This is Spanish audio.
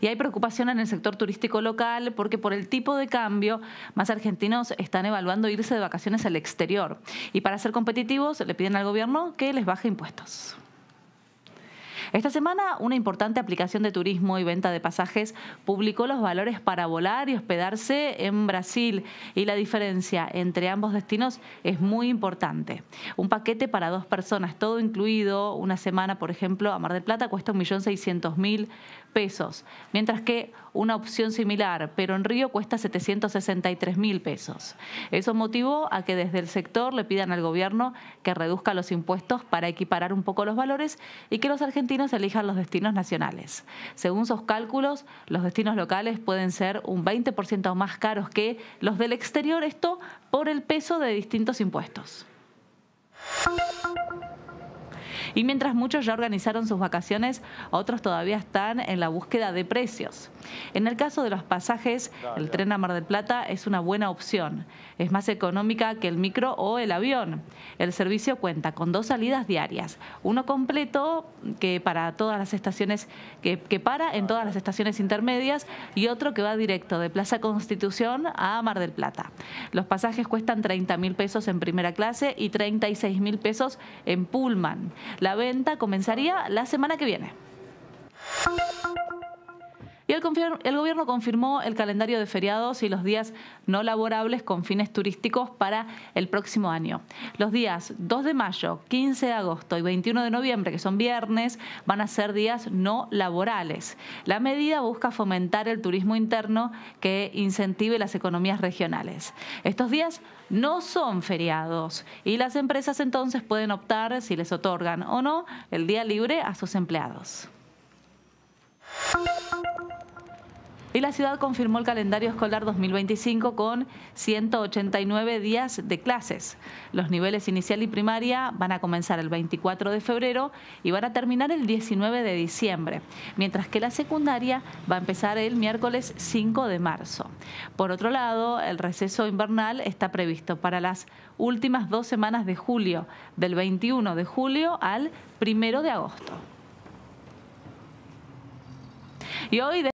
Y hay preocupación en el sector turístico local porque por el tipo de cambio, más argentinos están evaluando irse de vacaciones al exterior. Y para ser competitivos, le piden al gobierno que les baje impuestos. Esta semana, una importante aplicación de turismo y venta de pasajes publicó los valores para volar y hospedarse en Brasil y la diferencia entre ambos destinos es muy importante. Un paquete para dos personas, todo incluido, una semana, por ejemplo, a Mar del Plata cuesta 1.600.000 pesos, mientras que una opción similar, pero en Río, cuesta 763.000 pesos. Eso motivó a que desde el sector le pidan al gobierno que reduzca los impuestos para equiparar un poco los valores y que los argentinos elijan los destinos nacionales. Según sus cálculos, los destinos locales pueden ser un 20% más caros que los del exterior, esto por el peso de distintos impuestos. Y mientras muchos ya organizaron sus vacaciones, otros todavía están en la búsqueda de precios. En el caso de los pasajes, el tren a Mar del Plata es una buena opción. Es más económica que el micro o el avión. El servicio cuenta con dos salidas diarias, uno completo que para todas las estaciones que, para en todas las estaciones intermedias y otro que va directo de Plaza Constitución a Mar del Plata. Los pasajes cuestan 30 mil pesos en primera clase y 36 mil pesos en Pullman. La venta comenzaría la semana que viene. Y el, gobierno confirmó el calendario de feriados y los días no laborables con fines turísticos para el próximo año. Los días 2 de mayo, 15 de agosto y 21 de noviembre, que son viernes, van a ser días no laborales. La medida busca fomentar el turismo interno que incentive las economías regionales. Estos días no son feriados y las empresas entonces pueden optar si les otorgan o no el día libre a sus empleados y la ciudad confirmó el calendario escolar 2025 con 189 días de clases. Los niveles inicial y primaria van a comenzar el 24 de febrero y van a terminar el 19 de diciembre, mientras que la secundaria va a empezar el miércoles 5 de marzo. Por otro lado, el receso invernal está previsto para las últimas dos semanas de julio, del 21 de julio al 1 de agosto.